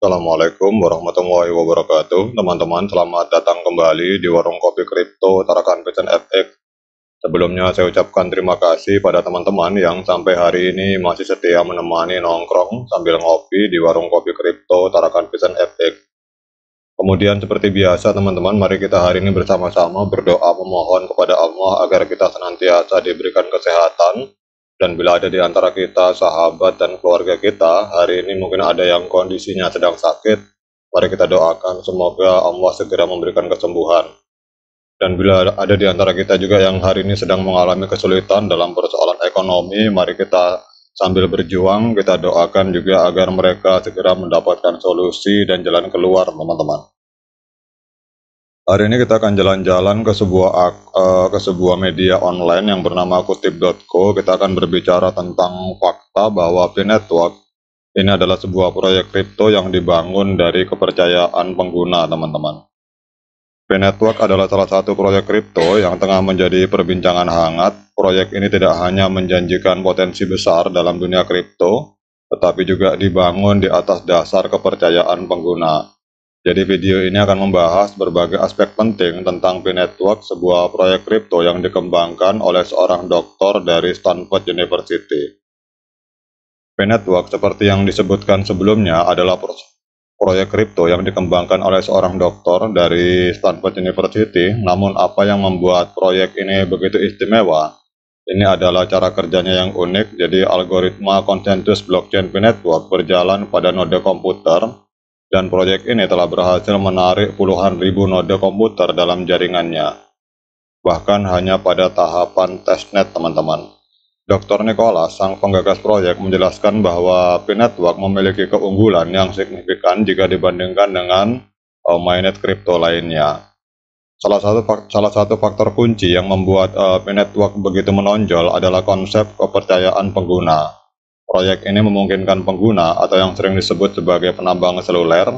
Assalamualaikum warahmatullahi wabarakatuh. Teman-teman, selamat datang kembali di Warung Kopi Kripto Tarakan Pesan FX. Sebelumnya saya ucapkan terima kasih pada teman-teman yang sampai hari ini masih setia menemani nongkrong sambil ngopi di Warung Kopi Kripto Tarakan Pesan FX. Kemudian seperti biasa teman-teman, mari kita hari ini bersama-sama berdoa memohon kepada Allah agar kita senantiasa diberikan kesehatan, dan bila ada di antara kita, sahabat, dan keluarga kita, hari ini mungkin ada yang kondisinya sedang sakit, mari kita doakan semoga Allah segera memberikan kesembuhan. Dan bila ada di antara kita juga yang hari ini sedang mengalami kesulitan dalam persoalan ekonomi, mari kita sambil berjuang, kita doakan juga agar mereka segera mendapatkan solusi dan jalan keluar, teman-teman. Hari ini kita akan jalan-jalan ke sebuah uh, ke sebuah media online yang bernama kutip.co. Kita akan berbicara tentang fakta bahwa P Network ini adalah sebuah proyek kripto yang dibangun dari kepercayaan pengguna, teman-teman. P Network adalah salah satu proyek kripto yang tengah menjadi perbincangan hangat. Proyek ini tidak hanya menjanjikan potensi besar dalam dunia kripto, tetapi juga dibangun di atas dasar kepercayaan pengguna. Jadi video ini akan membahas berbagai aspek penting tentang P-Network, sebuah proyek kripto yang dikembangkan oleh seorang doktor dari Stanford University. P-Network seperti yang disebutkan sebelumnya adalah proyek kripto yang dikembangkan oleh seorang doktor dari Stanford University, namun apa yang membuat proyek ini begitu istimewa? Ini adalah cara kerjanya yang unik, jadi algoritma konsensus blockchain P-Network berjalan pada node komputer dan proyek ini telah berhasil menarik puluhan ribu node komputer dalam jaringannya. Bahkan hanya pada tahapan testnet, teman-teman. Dr. Nikola, sang penggagas proyek, menjelaskan bahwa P-Network memiliki keunggulan yang signifikan jika dibandingkan dengan uh, mainnet kripto lainnya. Salah satu, salah satu faktor kunci yang membuat uh, eh, P-Network begitu menonjol adalah konsep kepercayaan pengguna. Proyek ini memungkinkan pengguna atau yang sering disebut sebagai penambang seluler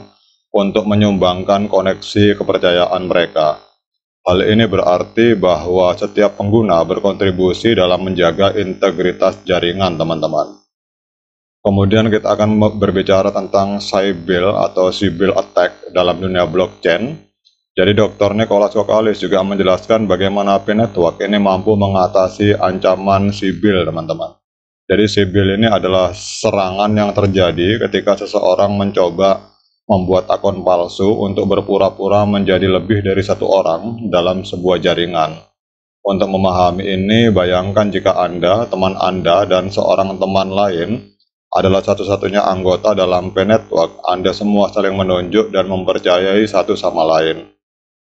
untuk menyumbangkan koneksi kepercayaan mereka. Hal ini berarti bahwa setiap pengguna berkontribusi dalam menjaga integritas jaringan teman-teman. Kemudian kita akan berbicara tentang Cybill atau Cybill Attack dalam dunia blockchain. Jadi Dr. Nicholas Kokalis juga menjelaskan bagaimana P-Network ini mampu mengatasi ancaman Cybill, teman-teman. Jadi sibil ini adalah serangan yang terjadi ketika seseorang mencoba membuat akun palsu untuk berpura-pura menjadi lebih dari satu orang dalam sebuah jaringan. Untuk memahami ini, bayangkan jika Anda, teman Anda, dan seorang teman lain adalah satu-satunya anggota dalam P-Network, Anda semua saling menunjuk dan mempercayai satu sama lain.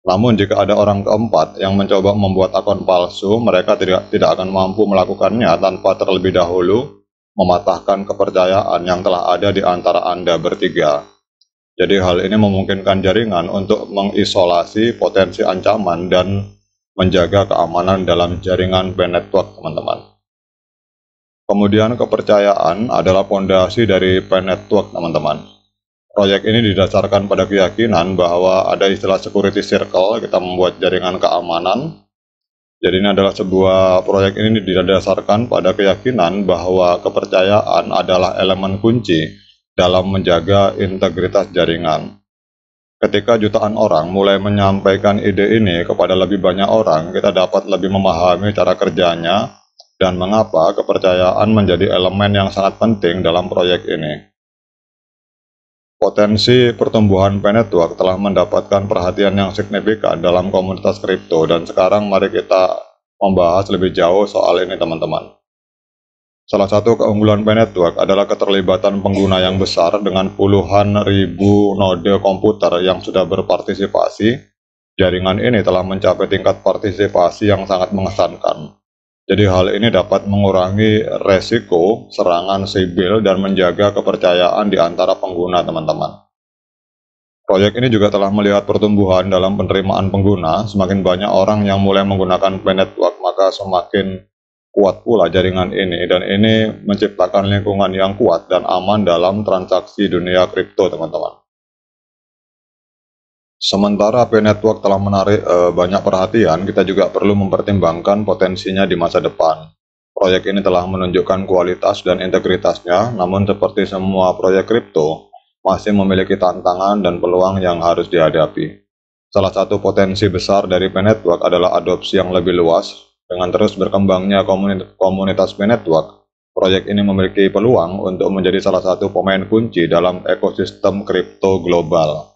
Namun jika ada orang keempat yang mencoba membuat akun palsu, mereka tidak tidak akan mampu melakukannya tanpa terlebih dahulu mematahkan kepercayaan yang telah ada di antara Anda bertiga. Jadi hal ini memungkinkan jaringan untuk mengisolasi potensi ancaman dan menjaga keamanan dalam jaringan band network, teman-teman. Kemudian kepercayaan adalah pondasi dari pen network, teman-teman. Proyek ini didasarkan pada keyakinan bahwa ada istilah security circle, kita membuat jaringan keamanan. Jadi ini adalah sebuah proyek ini didasarkan pada keyakinan bahwa kepercayaan adalah elemen kunci dalam menjaga integritas jaringan. Ketika jutaan orang mulai menyampaikan ide ini kepada lebih banyak orang, kita dapat lebih memahami cara kerjanya dan mengapa kepercayaan menjadi elemen yang sangat penting dalam proyek ini. Potensi pertumbuhan Penetwork telah mendapatkan perhatian yang signifikan dalam komunitas kripto dan sekarang mari kita membahas lebih jauh soal ini teman-teman. Salah satu keunggulan Penetwork adalah keterlibatan pengguna yang besar dengan puluhan ribu node komputer yang sudah berpartisipasi. Jaringan ini telah mencapai tingkat partisipasi yang sangat mengesankan. Jadi hal ini dapat mengurangi resiko serangan sibil dan menjaga kepercayaan di antara pengguna teman-teman. Proyek ini juga telah melihat pertumbuhan dalam penerimaan pengguna, semakin banyak orang yang mulai menggunakan planet Network maka semakin kuat pula jaringan ini dan ini menciptakan lingkungan yang kuat dan aman dalam transaksi dunia kripto teman-teman. Sementara HP Network telah menarik e, banyak perhatian, kita juga perlu mempertimbangkan potensinya di masa depan. Proyek ini telah menunjukkan kualitas dan integritasnya, namun seperti semua proyek kripto, masih memiliki tantangan dan peluang yang harus dihadapi. Salah satu potensi besar dari HP Network adalah adopsi yang lebih luas. Dengan terus berkembangnya komunitas HP Network, proyek ini memiliki peluang untuk menjadi salah satu pemain kunci dalam ekosistem kripto global.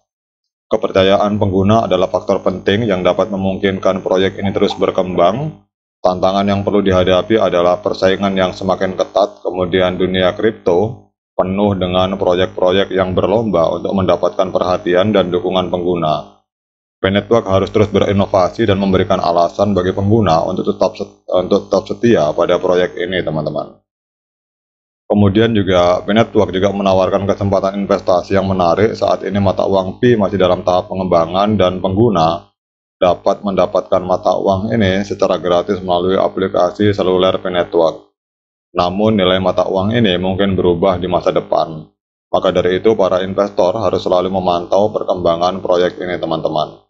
Kepercayaan pengguna adalah faktor penting yang dapat memungkinkan proyek ini terus berkembang. Tantangan yang perlu dihadapi adalah persaingan yang semakin ketat, kemudian dunia kripto penuh dengan proyek-proyek yang berlomba untuk mendapatkan perhatian dan dukungan pengguna. Penetwork harus terus berinovasi dan memberikan alasan bagi pengguna untuk tetap untuk tetap setia pada proyek ini, teman-teman. Kemudian juga Network juga menawarkan kesempatan investasi yang menarik. Saat ini mata uang P masih dalam tahap pengembangan dan pengguna dapat mendapatkan mata uang ini secara gratis melalui aplikasi seluler Network. Namun nilai mata uang ini mungkin berubah di masa depan. Maka dari itu para investor harus selalu memantau perkembangan proyek ini teman-teman.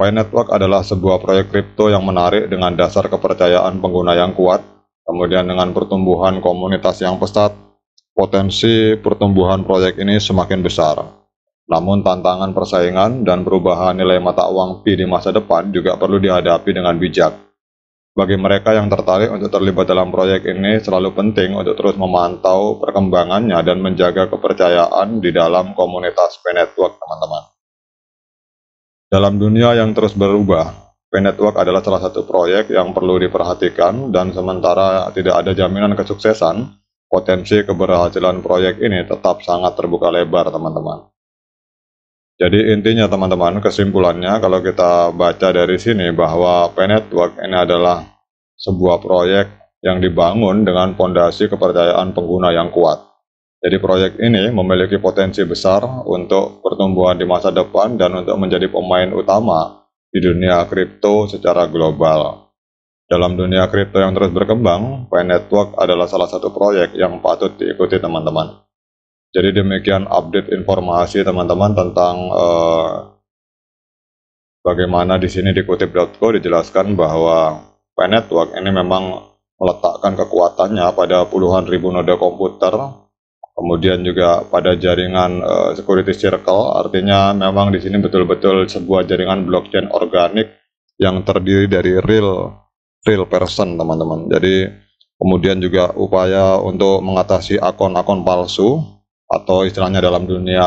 Pi Network adalah sebuah proyek kripto yang menarik dengan dasar kepercayaan pengguna yang kuat Kemudian dengan pertumbuhan komunitas yang pesat, potensi pertumbuhan proyek ini semakin besar. Namun tantangan persaingan dan perubahan nilai mata uang Pi di masa depan juga perlu dihadapi dengan bijak. Bagi mereka yang tertarik untuk terlibat dalam proyek ini selalu penting untuk terus memantau perkembangannya dan menjaga kepercayaan di dalam komunitas P-Network, teman-teman. Dalam dunia yang terus berubah, Pay Network adalah salah satu proyek yang perlu diperhatikan dan sementara tidak ada jaminan kesuksesan, potensi keberhasilan proyek ini tetap sangat terbuka lebar, teman-teman. Jadi intinya teman-teman, kesimpulannya kalau kita baca dari sini bahwa Pay Network ini adalah sebuah proyek yang dibangun dengan fondasi kepercayaan pengguna yang kuat. Jadi proyek ini memiliki potensi besar untuk pertumbuhan di masa depan dan untuk menjadi pemain utama di dunia kripto secara global. Dalam dunia kripto yang terus berkembang, Pi Network adalah salah satu proyek yang patut diikuti teman-teman. Jadi demikian update informasi teman-teman tentang eh, bagaimana di sini dikutip.co dijelaskan bahwa Pi Network ini memang meletakkan kekuatannya pada puluhan ribu node komputer kemudian juga pada jaringan uh, security circle, artinya memang di sini betul-betul sebuah jaringan blockchain organik yang terdiri dari real real person teman-teman. Jadi kemudian juga upaya untuk mengatasi akun-akun palsu atau istilahnya dalam dunia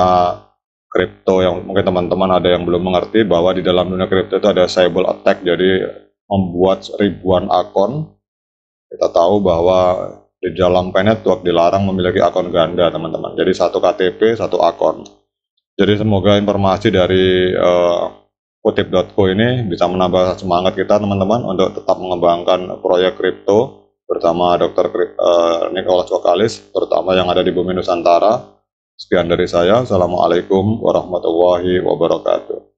kripto yang mungkin teman-teman ada yang belum mengerti bahwa di dalam dunia kripto itu ada cyber attack jadi membuat ribuan akun kita tahu bahwa di dalam P-Network dilarang memiliki akun ganda, teman-teman. Jadi satu KTP, satu akun. Jadi semoga informasi dari uh, eh, kutip.co ini bisa menambah semangat kita, teman-teman, untuk tetap mengembangkan proyek kripto bersama Dr. Uh, eh, Nicholas Wakalis, terutama yang ada di Bumi Nusantara. Sekian dari saya. Assalamualaikum warahmatullahi wabarakatuh.